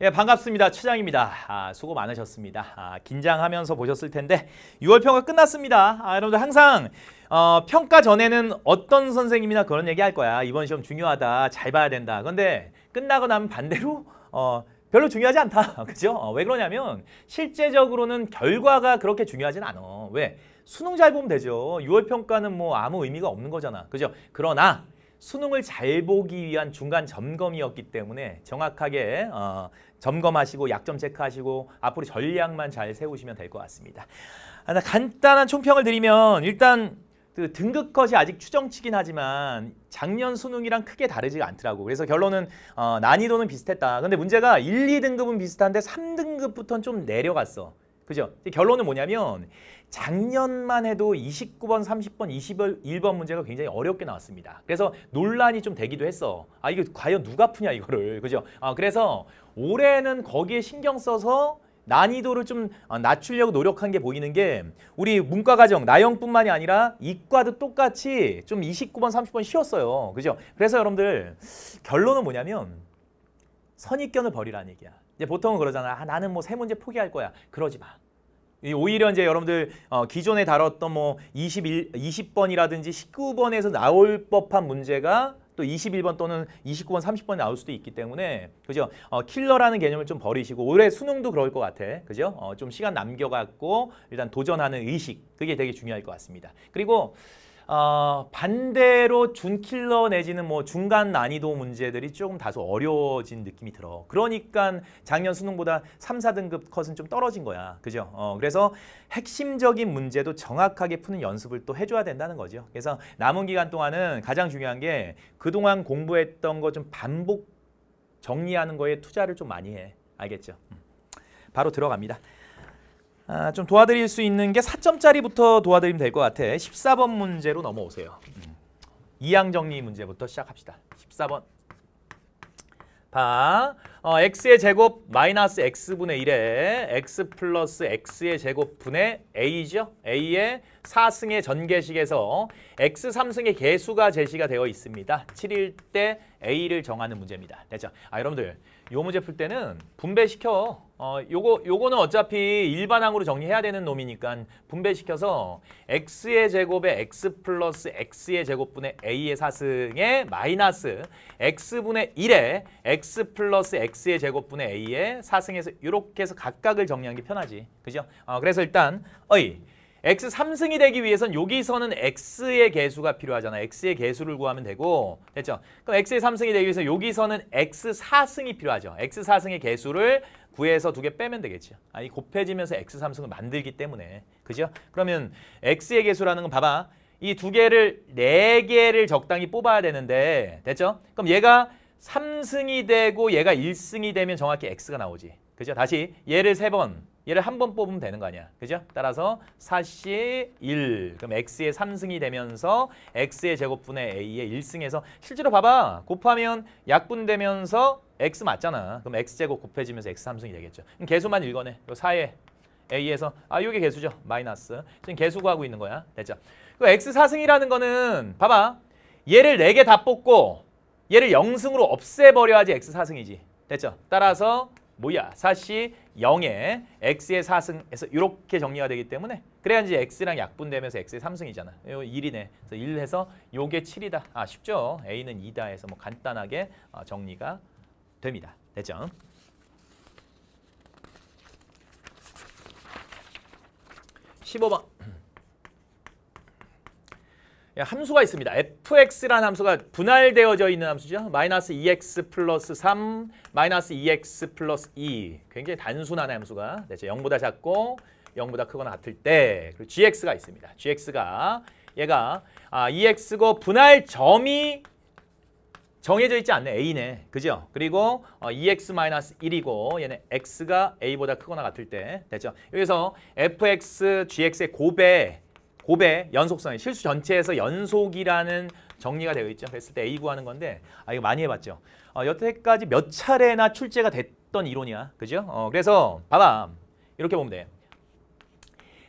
예, 반갑습니다. 최장입니다. 아, 수고 많으셨습니다. 아, 긴장하면서 보셨을 텐데 6월 평가 끝났습니다. 아, 여러분들 항상 어, 평가 전에는 어떤 선생님이나 그런 얘기 할 거야. 이번 시험 중요하다. 잘 봐야 된다. 근데 끝나고 나면 반대로 어, 별로 중요하지 않다. 그죠? 어, 왜 그러냐면 실제적으로는 결과가 그렇게 중요하진 않아. 왜? 수능 잘 보면 되죠. 6월 평가는 뭐 아무 의미가 없는 거잖아. 그죠? 그러나 수능을 잘 보기 위한 중간 점검이었기 때문에 정확하게 어, 점검하시고 약점 체크하시고 앞으로 전략만 잘 세우시면 될 것 같습니다. 하나 아, 간단한 총평을 드리면 일단 그 등급컷이 아직 추정치긴 하지만 작년 수능이랑 크게 다르지 않더라고. 그래서 결론은 어, 난이도는 비슷했다. 근데 문제가 1, 2등급은 비슷한데 3등급부터는 좀 내려갔어. 그죠? 결론은 뭐냐면 작년만 해도 29번, 30번, 21번 문제가 굉장히 어렵게 나왔습니다. 그래서 논란이 좀 되기도 했어. 아 이거 과연 누가 푸냐 이거를. 그죠? 아 그래서 올해는 거기에 신경 써서 난이도를 좀 어, 낮추려고 노력한 게 보이는 게 우리 문과 과정 나영뿐만이 아니라 이과도 똑같이 좀 29번 30번 쉬웠어요. 그죠? 그래서 여러분들 결론은 뭐냐면 선입견을 버리라는 얘기야. 이제 보통은 그러잖아. 아, 나는 뭐 세 문제 포기할 거야. 그러지 마. 오히려 이제 여러분들 어, 기존에 다뤘던 뭐 21, 20번이라든지 19번에서 나올 법한 문제가 또 21번 또는 29번, 30번이 나올 수도 있기 때문에 그죠? 어, 킬러라는 개념을 좀 버리시고 올해 수능도 그럴 것 같아. 그죠? 어, 좀 시간 남겨갖고 일단 도전하는 의식 그게 되게 중요할 것 같습니다. 그리고 어, 반대로 준킬러 내지는 뭐 중간 난이도 문제들이 조금 다소 어려워진 느낌이 들어. 그러니까 작년 수능보다 3, 4등급 컷은 좀 떨어진 거야. 그죠? 어, 그래서 핵심적인 문제도 정확하게 푸는 연습을 또 해줘야 된다는 거죠. 그래서 남은 기간 동안은 가장 중요한 게 그동안 공부했던 거 좀 반복 정리하는 거에 투자를 좀 많이 해. 알겠죠? 음. 바로 들어갑니다. 아, 좀 도와드릴 수 있는 게 4점짜리부터 도와드리면 될 것 같아. 14번 문제로 넘어오세요. 음. 이항 정리 문제부터 시작합시다. 14번. 봐. 어, x의 제곱 마이너스 x분의 1에 x 플러스 x의 제곱분의 a죠. a의 4승의 전개식에서 X3승의 개수가 제시가 되어 있습니다. 7일 때 A를 정하는 문제입니다. 됐죠? 아, 여러분들 요 문제 풀 때는 분배시켜. 어, 요거, 요거는 어차피 일반항으로 정리해야 되는 놈이니까 분배시켜서 x의 제곱에 x 플러스 x의 제곱분의 a의 사승에 마이너스 x분의 1에 x 플러스 x의 제곱분의 a의 사승에서 요렇게 해서 각각을 정리하는 게 편하지. 그죠? 어, 그래서 일단 어이 x 3승이 되기 위해선 여기서는 x의 개수가 필요하잖아. x의 개수를 구하면 되고 됐죠? 그럼 x의 3승이 되기 위해서 여기서는 x 4승이 필요하죠. x 4승의 개수를 9에서 두 개 빼면 되겠죠 아니 곱해지면서 x 3승을 만들기 때문에. 그죠? 그러면 x의 개수라는 건 봐봐. 이 두 개를 네 개를 적당히 뽑아야 되는데 됐죠? 그럼 얘가 3승이 되고 얘가 1승이 되면 정확히 x가 나오지. 그죠? 다시 얘를 세 번, 얘를 한 번 뽑으면 되는 거 아니야. 그죠? 따라서 4 c 1, 그럼 x의 3승이 되면서 x의 제곱분의 a의 1승에서 실제로 봐봐. 곱하면 약분되면서 x 맞잖아. 그럼 x제곱 곱해지면서 x 3승이 되겠죠. 그럼 개수만 읽어내. 요 4에 a에서 아 이게 개수죠. 마이너스. 지금 개수 구하고 있는 거야. 됐죠? 그 x 4승이라는 거는 봐봐. 얘를 4개 다 뽑고 얘를 0승으로 없애버려야지 x 4승이지. 됐죠? 따라서 뭐야? 4시 0에 x의 4승에서 이렇게 정리가 되기 때문에 그래야 이제 x랑 약분되면서 x의 3승이잖아. 요 1이네. 그래서 1 해서 요게 7이다. 아 쉽죠? a는 2다 해서 뭐 간단하게 어, 정리가 됩니다. 됐죠? 십오번 예, 함수가 있습니다. fx라는 함수가 분할되어져 있는 함수죠. 마이너스 2x e 플러스 3, 마이너스 2x e 플러스 2. 굉장히 단순한 함수가 그렇 0보다 작고 0보다 크거나 같을 때 그리고 gx가 있습니다. gx가 얘가 아, 2x고 e 분할점이 정해져 있지 않네. a네. 그죠? 그리고 어, 2x-1이고 얘는 x가 a보다 크거나 같을 때 됐죠? 여기서 fx, gx의 곱에 고배 연속성의 실수 전체에서 연속이라는 정리가 되어 있죠. 그랬을 때 A 구하는 건데 아 이거 많이 해봤죠. 어, 여태까지 몇 차례나 출제가 됐던 이론이야. 그죠? 어, 그래서 봐봐. 이렇게 보면 돼.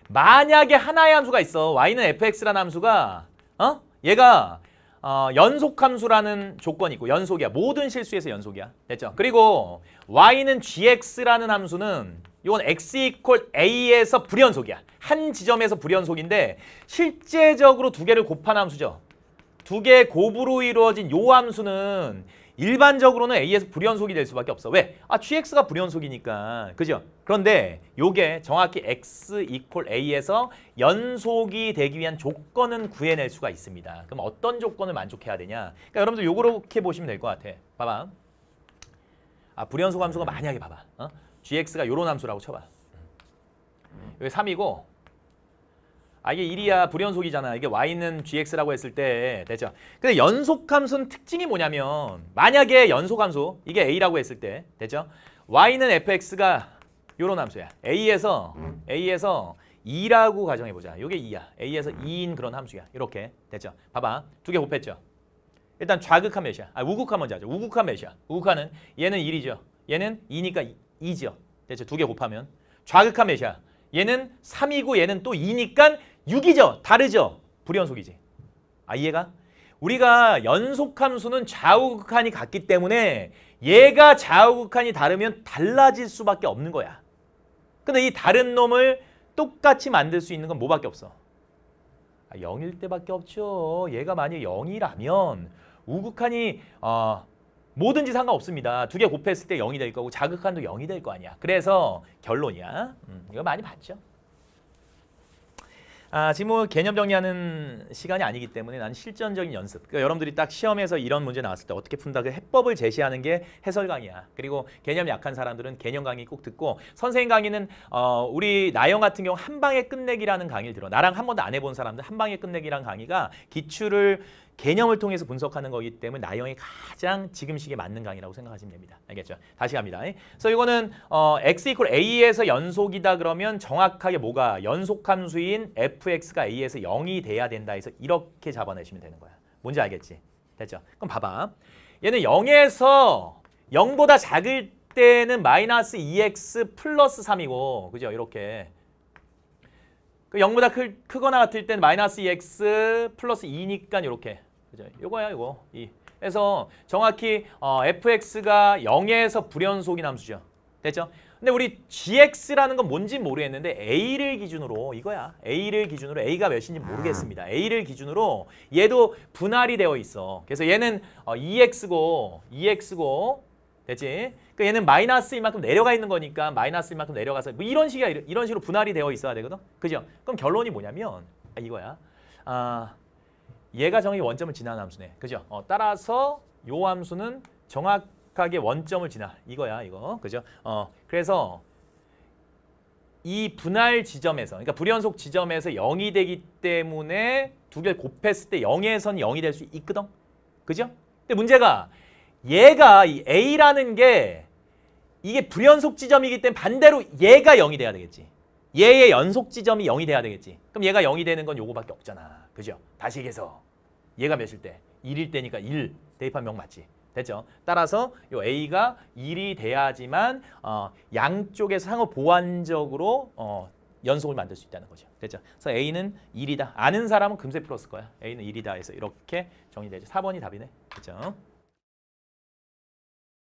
만약에 하나의 함수가 있어. y는 fx라는 함수가 어? 얘가 어, 연속함수라는 조건이 있고 연속이야. 모든 실수에서 연속이야. 됐죠? 그리고 y는 gx라는 함수는 이건 x 이퀄 a에서 불연속이야. 한 지점에서 불연속인데 실제적으로 두 개를 곱한 함수죠. 두 개의 곱으로 이루어진 요 함수는 일반적으로는 a에서 불연속이 될 수밖에 없어. 왜? 아, gx가 불연속이니까. 그죠? 그런데 요게 정확히 x 이퀄 a에서 연속이 되기 위한 조건은 구해낼 수가 있습니다. 그럼 어떤 조건을 만족해야 되냐? 그러니까 여러분들 요렇게 보시면 될 것 같아. 봐봐. 아, 불연속 함수가 만약에 봐봐. 어? gx가 요런 함수라고 쳐봐. 여기 3이고 아 이게 1이야 불연속이잖아. 이게 y는 gx라고 했을 때 됐죠. 근데 연속함수는 특징이 뭐냐면 만약에 연속함수 이게 a라고 했을 때 됐죠. y는 fx가 요런 함수야. a에서 a에서 2라고 가정해보자. 요게 2야. a에서 2인 그런 함수야. 이렇게 됐죠. 봐봐. 두 개 곱했죠. 일단 좌극한 몇이야? 아 우극한 먼저 하죠. 우극한 몇이야? 우극한은 얘는 1이죠. 얘는 2니까 2죠. 대체 두 개 곱하면. 좌극한 몇이야? 얘는 3이고 얘는 또 2니까 6이죠. 다르죠. 불연속이지. 아 이해가? 우리가 연속함수는 좌우극한이 같기 때문에 얘가 좌우극한이 다르면 달라질 수밖에 없는 거야. 근데 이 다른 놈을 똑같이 만들 수 있는 건 뭐밖에 없어? 아, 0일 때밖에 없죠. 얘가 만약 0이라면 우극한이 어, 뭐든지 상관없습니다. 두 개 곱했을 때 0이 될 거고 자극한도 0이 될 거 아니야. 그래서 결론이야. 음, 이거 많이 봤죠. 아, 지금 뭐 개념 정리하는 시간이 아니기 때문에 난 실전적인 연습. 그러니까 여러분들이 딱 시험에서 이런 문제 나왔을 때 어떻게 푼다 그 해법을 제시하는 게 해설 강의야. 그리고 개념 약한 사람들은 개념 강의 꼭 듣고 선생님 강의는 어, 우리 나영 같은 경우 한 방에 끝내기라는 강의를 들어. 나랑 한 번도 안 해본 사람들 한 방에 끝내기라는 강의가 기출을 개념을 통해서 분석하는 거기 때문에 나영이 가장 지금 시기에 맞는 강의라고 생각하시면 됩니다. 알겠죠? 다시 갑니다. 그래서 이거는 어, x 이퀄 a에서 연속이다 그러면 정확하게 뭐가 연속함수인 fx가 a에서 0이 돼야 된다 해서 이렇게 잡아내시면 되는 거야. 뭔지 알겠지? 됐죠? 그럼 봐봐. 얘는 0에서 0보다 작을 때는 마이너스 2x 플러스 3이고 그죠? 이렇게 그 0보다 크, 거나 같을 때는 마이너스 2x 플러스 2니까 이렇게 그죠? 요거야 요거. 이. 그래서 정확히 어, fx가 0에서 불연속이남수죠 됐죠? 근데 우리 gx라는 건 뭔지 모르겠는데 a를 기준으로 이거야. a를 기준으로 a가 몇인지 모르겠습니다. 아. a를 기준으로 얘도 분할이 되어 있어. 그래서 얘는 어, 2x고 e 2x고 e 됐지? 그니까 얘는 마이너스 이만큼 내려가 있는 거니까 마이너스 이만큼 내려가서 뭐 이런 식이야. 이런 식으로 분할이 되어 있어야 되거든. 그죠? 그럼 결론이 뭐냐면 아, 이거야. 아 얘가 정의 원점을 지나는 함수네. 그죠? 어, 따라서 요 함수는 정확하게 원점을 지나. 이거야, 이거. 그죠? 어, 그래서 이 분할 지점에서, 그러니까 불연속 지점에서 0이 되기 때문에 두 개를 곱했을 때 0에선 0이 될 수 있거든? 그죠? 근데 문제가 얘가 이 A라는 게 이게 불연속 지점이기 때문에 반대로 얘가 0이 돼야 되겠지. 얘의 연속 지점이 0이 돼야 되겠지. 그럼 얘가 0이 되는 건 요거밖에 없잖아. 그죠? 다시 얘기해서 얘가 몇일 때? 1일 때니까 1대입한명 맞지. 됐죠? 따라서 요 A가 1이 돼야지만 어, 양쪽에서 상호 보완적으로 어, 연속을 만들 수 있다는 거죠. 됐죠? 그래서 A는 1이다. 아는 사람은 금세 풀었을 거야. A는 1이다 해서 이렇게 정리되죠. 4번이 답이네. 그죠?